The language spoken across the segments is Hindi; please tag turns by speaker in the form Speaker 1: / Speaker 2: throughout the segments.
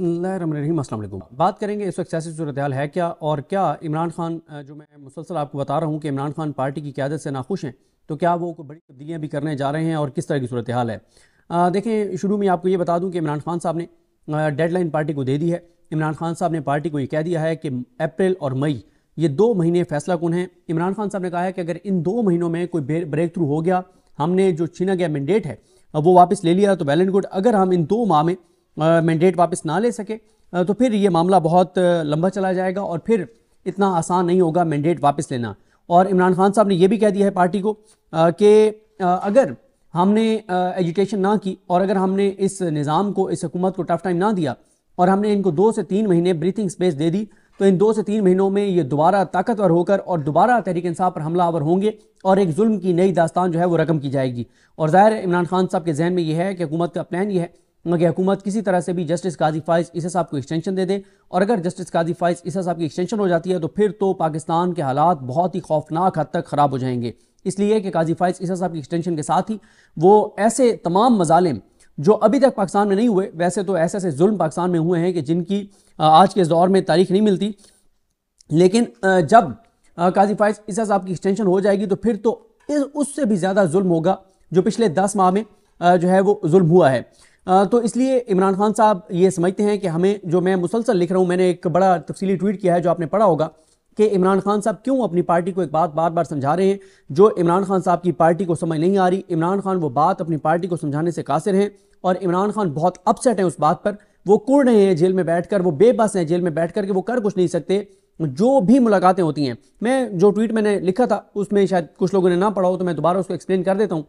Speaker 1: अस्सलाम बात करेंगे इस वक्त सियासी सूरत हाल है क्या और क्या इमरान खान जो मैं मुसलसल आपको बता रहा हूँ कि इमरान खान पार्टी की क्यादत से नाखुश हैं तो क्या वो कोई बड़ी तब्दीलियाँ भी करने जा रहे हैं और किस तरह की सूरत हाल है देखें शुरू में आपको ये बता दूँ कि इमरान खान साहब ने डेडलाइन पार्टी को दे दी है इमरान खान साहब ने पार्टी को ये कह दिया है कि अप्रैल और मई ये दो महीने फैसला कौन है इमरान खान साहब ने कहा है कि अगर इन दो महीनों में कोई ब्रेक थ्रू हो गया हमने जो छीना गया मैंडेट है वो वापस ले लिया तो वेल एंड गुड अगर हम इन दो माह में मैंडेट वापस ना ले सके तो फिर ये मामला बहुत लंबा चला जाएगा और फिर इतना आसान नहीं होगा मैंडेट वापस लेना और इमरान खान साहब ने यह भी कह दिया है पार्टी को कि अगर हमने एजुटेशन ना की और अगर हमने इस निज़ाम को इस हुकूमत को टफ टाइम ना दिया और हमने इनको दो से तीन महीने ब्रीथिंग स्पेस दे दी तो इन दो से तीन महीनों में ये दोबारा ताकतवर होकर और दोबारा तहरीक इंसाफ पर हमला आवर होंगे और एक जुल्म की नई दास्तान जो है वो रकम की जाएगी और ज़ाहिर इमरान खान साहब के जहन में यह है कि हुकूमत का प्लान ये है मगर हुकूमत किसी तरह से भी जस्टिस काजी फाइज इसे साहब को एक्सटेंशन दे दे और अगर जस्टिस काजी फाइज इसे साहब की एक्सटेंशन हो जाती है तो फिर तो पाकिस्तान के हालात बहुत ही खौफनाक हद तक ख़राब हो जाएंगे इसलिए कि काजी फाइज इसा साहब की एक्सटेंशन के साथ ही वो ऐसे तमाम मजालिम जो अभी तक पाकिस्तान में नहीं हुए वैसे तो ऐसे ऐसे जुल्म पाकिस्तान में हुए हैं कि जिनकी आज के इस दौर में तारीख नहीं मिलती लेकिन जब काजी फाइज इसा साहब की एक्सटेंशन हो जाएगी तो फिर तो उससे भी ज़्यादा जुल्म होगा जो पिछले दस माह में जो है वो जुल्म हुआ है तो इसलिए इमरान खान साहब ये समझते हैं कि हमें जो मैं मुसलसल लिख रहा हूँ मैंने एक बड़ा तफसीली ट्वीट किया है जो आपने पढ़ा होगा कि इमरान खान साहब क्यों अपनी पार्टी को एक बात बार बार समझा रहे हैं जो इमरान खान साहब की पार्टी को समझ नहीं आ रही इमरान खान वो बात अपनी पार्टी को समझाने से कासिर हैं और इमरान खान बहुत अपसेट हैं उस बात पर वो कुड़ रहे हैं जेल में बैठकर वो बेबस हैं जेल में बैठ कर के वो कर कुछ नहीं सकते जो भी मुलाकातें होती हैं मैं जो ट्वीट मैंने लिखा था उसमें शायद कुछ लोगों ने ना पढ़ा हो तो मैं दोबारा उसको एक्सप्लेन कर देता हूँ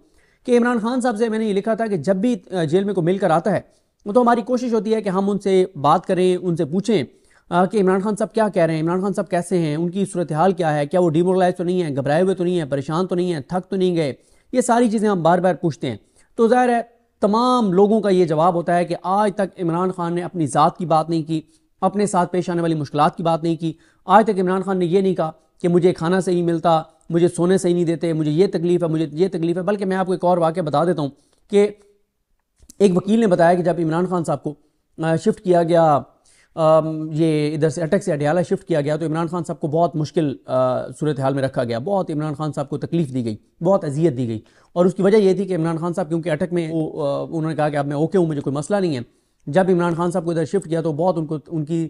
Speaker 1: कि इमरान खान साहब से मैंने ये लिखा था कि जब भी जेल में को मिलकर आता है तो हमारी कोशिश होती है कि हम उनसे बात करें उनसे पूछें कि इमरान खान साहब क्या कह रहे हैं इमरान खान साहब कैसे हैं उनकी सूरत हाल क्या है क्या वो डिमोरलाइज तो नहीं है घबराए हुए तो नहीं है परेशान तो नहीं है थक तो नहीं गए ये सारी चीज़ें हम बार बार पूछते हैं तो ज़ाहिर है तमाम लोगों का ये जवाब होता है कि आज तक इमरान खान ने अपनी ज़ात की बात नहीं की अपने साथ पेश आने वाली मुश्किल की बात नहीं की आज तक इमरान खान ने यह नहीं कहा कि मुझे खाना सही मिलता मुझे सोने सही नहीं देते मुझे ये तकलीफ़ है मुझे ये तकलीफ़ है बल्कि मैं आपको एक और वाक्य बता देता हूँ कि एक वकील ने बताया कि जब इमरान खान साहब को शिफ्ट किया गया ये इधर से अटक से अटियाला शिफ्ट किया गया तो इमरान खान साहब को बहुत मुश्किल सूरत हाल में रखा गया बहुत इमरान खान साहब को तकलीफ़ दी गई बहुत अजियत दी गई और उसकी वजह यह थी कि इमरान खान साहब क्योंकि अटक में वो उन्होंने कहा कि अब मैं ओके हूँ मुझे कोई मसला नहीं है जब इमरान खान साहब को इधर शिफ्ट किया तो बहुत उनको उनकी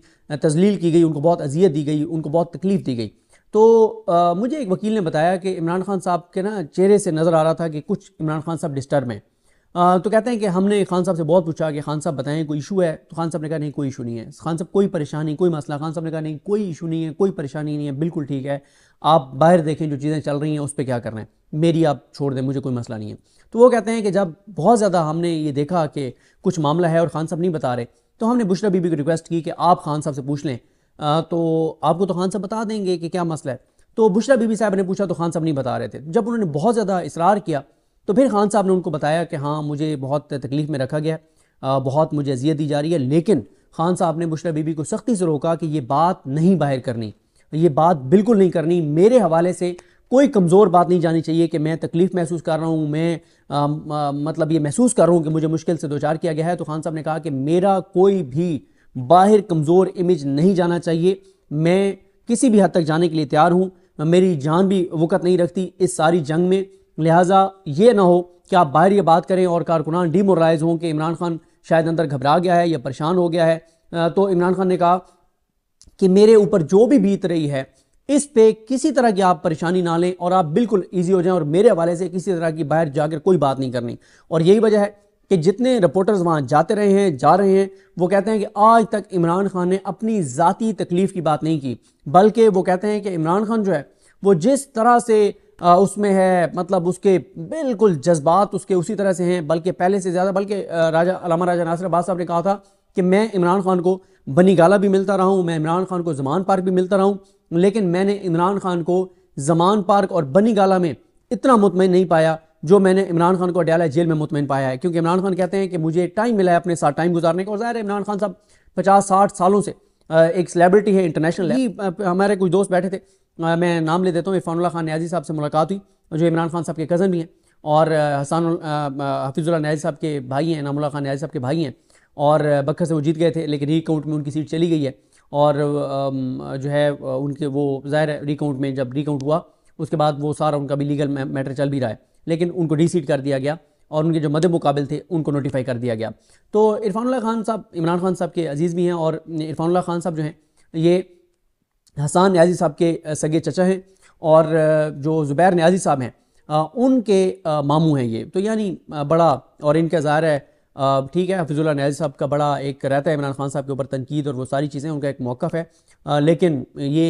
Speaker 1: तजलील की गई उनको बहुत अजियत दी गई उनको बहुत तकलीफ़ दी गई तो आ, मुझे एक वकील ने बताया कि इमरान खान साहब के ना चेहरे से नज़र आ रहा था कि कुछ इमरान खान साहब डिस्टर्ब हैं तो कहते हैं कि हमने खान साहब से बहुत पूछा कि खान साहब बताएं कोई इशू है तो खान साहब ने कहा नहीं कोई इशू नहीं है खान साहब कोई परेशानी कोई मसला खान साहब ने कहा नहीं कोई इशू नहीं है कोई परेशानी नहीं है बिल्कुल ठीक है आप बाहर देखें जो चीज़ें चल रही हैं उस पर क्या करना है मेरी आप छोड़ दें मुझे कोई मसला नहीं है तो वो कहते हैं कि जब बहुत ज़्यादा हमने ये देखा कि कुछ मामला है और खान साहब नहीं बता रहे तो हमने बुशरा बीबी को रिक्वेस्ट की कि आप खान साहब से पूछ लें तो आपको तो खान साहब बता देंगे कि क्या मसला है तो बुशरा बीबी साहब ने पूछा तो खान साहब नहीं बता रहे थे जब उन्होंने बहुत ज़्यादा इसरार किया तो फिर खान साहब ने उनको बताया कि हाँ मुझे बहुत तकलीफ़ में रखा गया बहुत मुझे अजियत दी जा रही है लेकिन खान साहब ने बुशरा बीबी को सख्ती से रोका कि ये बात नहीं बाहर करनी ये बात बिल्कुल नहीं करनी मेरे हवाले से कोई कमज़ोर बात नहीं जानी चाहिए कि मैं तकलीफ़ महसूस कर रहा हूँ मैं आ, आ, मतलब ये महसूस कर रहा हूँ कि मुझे मुश्किल से दो चार किया गया है तो खान साहब ने कहा कि मेरा कोई भी बाहर कमज़ोर इमेज नहीं जाना चाहिए मैं किसी भी हद तक जाने के लिए तैयार हूँ मेरी जान भी वक़्त नहीं रखती इस सारी जंग में लिहाजा ये ना हो कि आप बाहर ये बात करें और कारकुनान डीमोरलाइज हों कि इमरान खान शायद अंदर घबरा गया है या परेशान हो गया है तो इमरान खान ने कहा कि मेरे ऊपर जो भी बीत रही है इस पे किसी तरह की आप परेशानी ना लें और आप बिल्कुल ईजी हो जाएं और मेरे हवाले से किसी तरह की बाहर जाकर कोई बात नहीं करनी और यही वजह है कि जितने रिपोर्टर्स वहाँ जाते रहे हैं जा रहे हैं वो कहते हैं कि आज तक इमरान खान ने अपनी ज़ाती तकलीफ़ की बात नहीं की बल्कि वो कहते हैं कि इमरान खान जो है वो जिस तरह से आ, उसमें है मतलब उसके बिल्कुल जज्बात उसके उसी तरह से हैं बल्कि पहले से ज़्यादा बल्कि राजा अलामा राजा नासिर अब्बास साहब ने कहा था कि मैं इमरान खान को बनी गाला भी मिलता रहा हूँ मैं इमरान खान को जमान पार्क भी मिलता रहा हूँ लेकिन मैंने इमरान खान को जमान पार्क और बनी गाला में इतना मुतमिन नहीं पाया जो मैंने इमरान खान को अटियाला जेल में मुतमिन पाया है क्योंकि इमरान खान कहते हैं कि मुझे टाइम मिला है अपने साथ टाइम गुजारने का और ज़ाहिर इमरान खान साहब पचास साठ सालों से एक सेलिब्रिटी है इंटरनेशनल है हमारे कुछ दोस्त बैठे थे मैं नाम ले देता हूँ इरफानुल्ला खान न्याजी साहब से मुलाकात हुई जो इमरान खान साहब के कज़न भी हैं और हसान हफीज़ुल्ला न्याजी साहब के भाई हैं इनामुल्ला खान न्याजी साहब के भाई हैं और बखर से वो जीत गए थे लेकिन रिकाउंट में उनकी सीट चली गई है और जो है उनके वो ज़ाहिर रिकाउंट में जब रिकाउंट हुआ उसके बाद वो सारा उनका भी लीगल मैटर चल भी रहा है लेकिन उनको डिसीट कर दिया गया और उनके जो मद मुकाबल थे उनको नोटिफाई कर दिया गया तो इरफानल्ला खान साहब इमरान खान साहब के अजीज़ भी हैं और इरफानल्ला खान साहब जो हैं ये हसान न्याजी साहब के सगे चचा हैं और जो ज़ुबैर न्याजी साहब हैं उनके मामू हैं ये तो यानी बड़ा और इनका ज़ाहिर है ठीक है हफिजुल्ला न्याजी साहब का बड़ा एक रहता है इमरान खान साहब के ऊपर तनकीद और वो सारी चीज़ें उनका एक मौक़ है लेकिन ये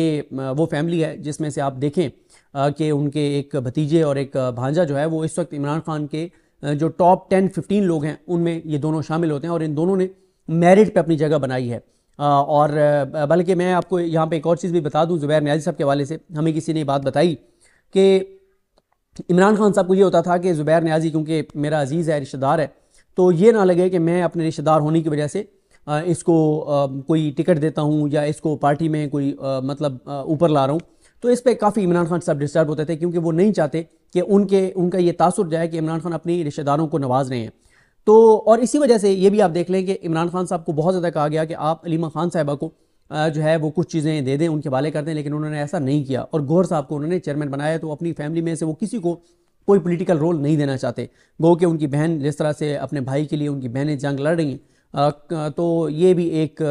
Speaker 1: वो फैमिली है जिसमें से आप देखें के उनके एक भतीजे और एक भांजा जो है वो इस वक्त इमरान खान के जो टॉप टेन फिफ्टीन लोग हैं उनमें ये दोनों शामिल होते हैं और इन दोनों ने मेरिट पे अपनी जगह बनाई है और बल्कि मैं आपको यहाँ पे एक और चीज़ भी बता दूँ ज़ुबैर न्याजी साहब के हवाले से हमें किसी ने बात बताई कि इमरान खान साहब को ये होता था कि ज़ुबैर न्याजी क्योंकि मेरा अजीज़ है रिश्तेदार है तो ये ना लगे कि मैं अपने रिश्तेदार होने की वजह से इसको कोई टिकट देता हूँ या इसको पार्टी में कोई मतलब ऊपर ला रहा हूँ तो इस पर काफ़ी इमरान खान साहब डिस्टर्ब होते थे क्योंकि वो नहीं चाहते कि उनके उनका ये तासर जाए कि इमरान खान अपनी रिश्तेदारों को नवाज रहे हैं तो और इसी वजह से ये भी आप देख लें कि इमरान खान साहब को बहुत ज़्यादा कहा गया कि आप अलीमा खान साहबा को जो है वो कुछ चीज़ें दे दें उनके हवाले कर दें लेकिन उन्होंने ऐसा नहीं किया और गौर साहब को उन्होंने चेयरमैन बनाया तो अपनी फैमिली में से वो किसी को कोई पोलिटिकल रोल नहीं देना चाहते गो कि उनकी बहन जिस तरह से अपने भाई के लिए उनकी बहनें जंग लड़ रही हैं तो ये भी एक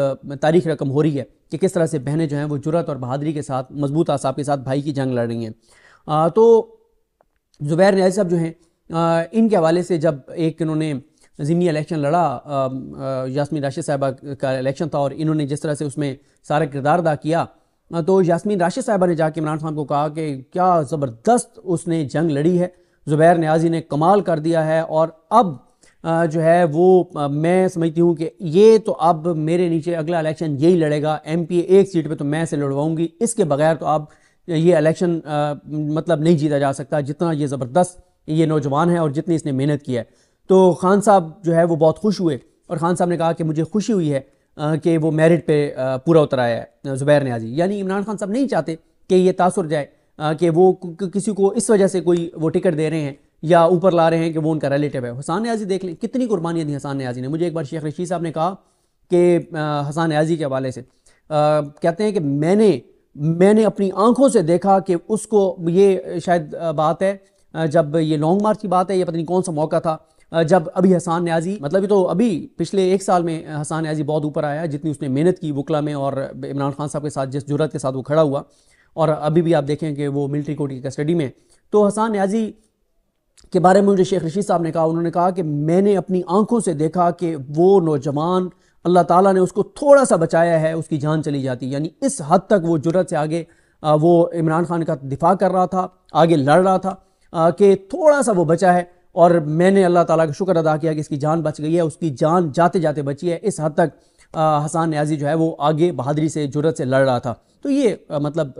Speaker 1: तारीख रकम हो रही है कि किस तरह से बहनें जो हैं वो जुरत और बहादरी के साथ मजबूत आसाब के साथ भाई की जंग लड़ रही हैं तो ज़ुबैर न्याजी साहब जो हैं इनके हवाले से जब एक इन्होंने ज़िमनी इलेक्शन लड़ा यासमीन राशिद साहबा का इलेक्शन था और इन्होंने जिस तरह से उसमें सारा किरदार अदा किया तो यासमीन राशिद साहबा ने जाके इमरान खान को कहा कि क्या ज़बरदस्त उसने जंग लड़ी है ज़ुबैर न्याजी ने कमाल कर दिया है और अब जो है वो मैं समझती हूँ कि ये तो अब मेरे नीचे अगला इलेक्शन यही लड़ेगा एम पी एक सीट पर तो मैं से लड़वाऊँगी इसके बगैर तो अब ये इलेक्शन मतलब नहीं जीता जा सकता जितना ये ज़बरदस्त ये नौजवान है और जितनी इसने मेहनत की है तो खान साहब जो है वो बहुत खुश हुए और खान साहब ने कहा कि मुझे खुशी हुई है कि वो मेरिट पे पूरा उतर आया है ज़ुबैर न्याजी यानी इमरान खान साहब नहीं चाहते कि ये तासर जाए कि वो किसी को इस वजह से कोई वो टिकट दे रहे हैं या ऊपर ला रहे हैं कि वो उनका रिलेटिव है हसान न्याजी देख लें कितनी कुर्बानियाँ दी हसान न्याजी ने मुझे एक बार शेख रशीद साहब ने कहा कि हसान न्याजी के हवाले से आ, कहते हैं कि मैंने मैंने अपनी आंखों से देखा कि उसको ये शायद बात है जब ये लॉन्ग मार्च की बात है ये पता नहीं कौन सा मौका था जब अभी हसान न्याजी मतलब ये तो अभी पिछले एक साल में हसान न्याजी बहुत ऊपर आया जितनी उसने मेहनत की वकला में और इमरान खान साहब के साथ जिस जरूरत के साथ वो खड़ा हुआ और अभी भी आप देखें कि वो मिलिट्री कोर्ट की कस्टडी में तो हसान न्याजी के बारे में मुझे शेख रशीद साहब ने कहा उन्होंने कहा कि मैंने अपनी आंखों से देखा कि वो नौजवान अल्लाह ताला ने उसको थोड़ा सा बचाया है उसकी जान चली जाती यानी इस हद तक वो जुरत से आगे वो इमरान खान का दिफा कर रहा था आगे लड़ रहा था कि थोड़ा सा वो बचा है और मैंने अल्लाह ताला का शुक्र अदा किया कि इसकी जान बच गई है उसकी जान जाते जाते बची है इस हद तक हसन न्याजी जो है वो आगे बहादरी से जुरत से लड़ रहा था तो ये मतलब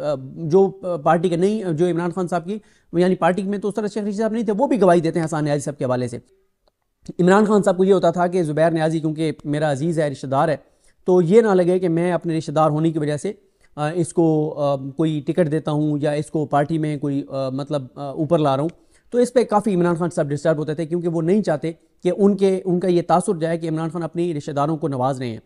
Speaker 1: जो पार्टी के नहीं जो इमरान खान साहब की यानी पार्टी में तो उस तरह शेख रशीद साहब नहीं थे वो भी गवाही देते हैं हसन न्याजी साहब के हवाले से इमरान खान साहब को ये होता था कि ज़ुबैर न्याजी क्योंकि मेरा अजीज़ है रिश्तेदार है तो ये ना लगे कि मैं अपने रिश्तेदार होने की वजह से इसको कोई टिकट देता हूँ या इसको पार्टी में कोई मतलब ऊपर ला रहा हूँ तो इस पर काफ़ी इमरान खान साहब डिस्टर्ब होते थे क्योंकि वो नहीं चाहते कि उनके उनका ये तासर जाए कि इमरान खान अपनी रिश्तेदारों को नवाज रहे हैं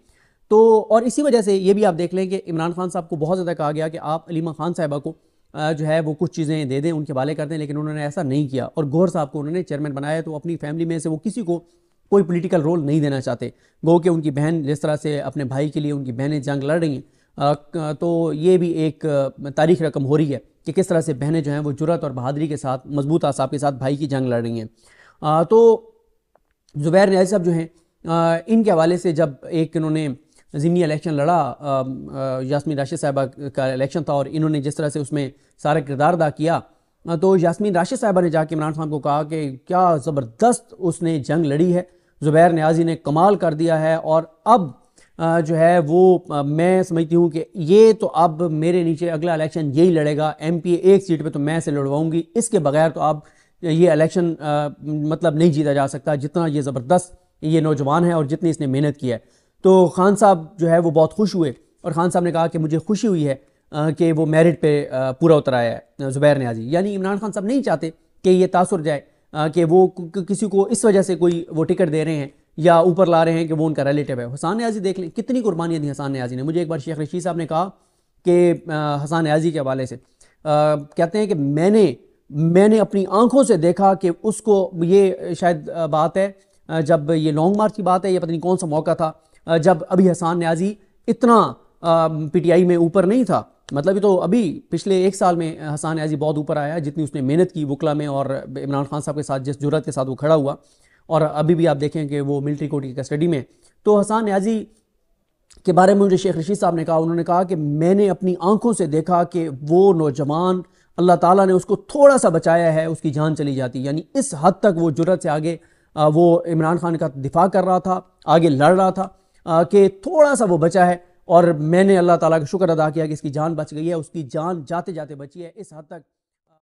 Speaker 1: तो और इसी वजह से ये भी आप देख लें कि इमरान खान साहब को बहुत ज़्यादा कहा गया कि आप अलीमा खान साहबा को जो है वो कुछ चीज़ें दे दें उनके वाले कर दें लेकिन उन्होंने ऐसा नहीं किया और गौर साहब को उन्होंने चेयरमैन बनाया तो अपनी फैमिली में से वो किसी को कोई पॉलिटिकल रोल नहीं देना चाहते गो कि उनकी बहन जिस तरह से अपने भाई के लिए उनकी बहनें जंग लड़ रही हैं तो ये भी एक तारीख रकम हो रही है कि किस तरह से बहनें जो हैं वो जुरत और बहादरी के साथ मजबूत आसाब के साथ भाई की जंग लड़ रही हैं तो जुबैर न्याज साहब जो हैं इनके हवाले से जब एक इन्होंने ज़िमनी इलेक्शन लड़ा यासमीन राशिद साहबा का इलेक्शन था और इन्होंने जिस तरह से उसमें सारा किरदार अदा किया तो यासमीन राशिद साहबा ने जाके इमरान खान को कहा कि क्या ज़बरदस्त उसने जंग लड़ी है ज़ुबैर न्याजी ने कमाल कर दिया है और अब जो है वो मैं समझती हूँ कि ये तो अब मेरे नीचे अगला इलेक्शन यही लड़ेगा एम पी एक सीट पर तो मैं से लड़वाऊँगी इसके बगैर तो अब ये इलेक्शन मतलब नहीं जीता जा सकता जितना ये ज़बरदस्त ये नौजवान है और जितनी इसने मेहनत की है तो खान साहब जो है वो बहुत खुश हुए और ख़ान साहब ने कहा कि मुझे खुशी हुई है कि वो मेरिट पे पूरा उतर आया है ज़ुबैर न्याजी यानी इमरान खान साहब नहीं चाहते कि ये तासर जाए कि वो किसी को इस वजह से कोई वो टिकट दे रहे हैं या ऊपर ला रहे हैं कि वो उनका रिलेटिव है हसान न्याजी देख लें कितनी कुर्बानियाँ दी हसान न्याजी ने मुझे एक बार शेख रशीद साहब ने कहा कि हसान न्याजी के हवाले से कहते हैं कि मैंने मैंने अपनी आंखों से देखा कि उसको ये शायद बात है जब ये लॉन्ग मार्च की बात है ये पता नहीं कौन सा मौका था जब अभी हसान न्याजी इतना पीटीआई में ऊपर नहीं था मतलब ये तो अभी पिछले एक साल में हसान न्याजी बहुत ऊपर आया जितनी उसने मेहनत की वकला में और इमरान खान साहब के साथ जिस जरूरत के साथ वो खड़ा हुआ और अभी भी आप देखें कि वो मिलिट्री कोर्ट की कस्टडी में तो हसान न्याजी के बारे में मुझे शेख रशीद साहब ने कहा उन्होंने कहा कि मैंने अपनी आंखों से देखा कि वो नौजवान अल्लाह ताला ने उसको थोड़ा सा बचाया है उसकी जान चली जाती यानी इस हद तक वो जुरत से आगे वो इमरान खान का दिफा कर रहा था आगे लड़ रहा था के थोड़ा सा वो बचा है और मैंने अल्लाह ताला का शुक्र अदा किया कि इसकी जान बच गई है उसकी जान जाते जाते बची है इस हद तक